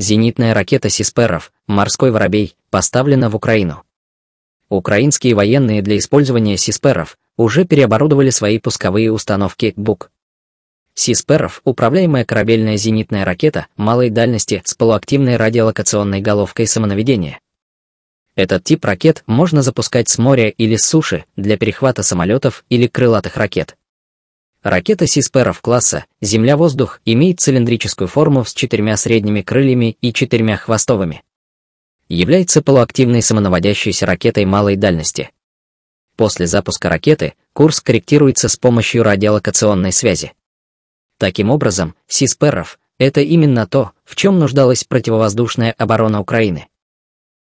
зенитная ракета «Сисперов» «Морской воробей» поставлена в Украину. Украинские военные для использования «Сисперов» уже переоборудовали свои пусковые установки «БУК». «Сисперов» — управляемая корабельная зенитная ракета малой дальности с полуактивной радиолокационной головкой самонаведения. Этот тип ракет можно запускать с моря или с суши для перехвата самолетов или крылатых ракет. Ракета Сисперов класса «Земля-воздух» имеет цилиндрическую форму с четырьмя средними крыльями и четырьмя хвостовыми. Является полуактивной самонаводящейся ракетой малой дальности. После запуска ракеты курс корректируется с помощью радиолокационной связи. Таким образом, Сисперов – это именно то, в чем нуждалась противовоздушная оборона Украины.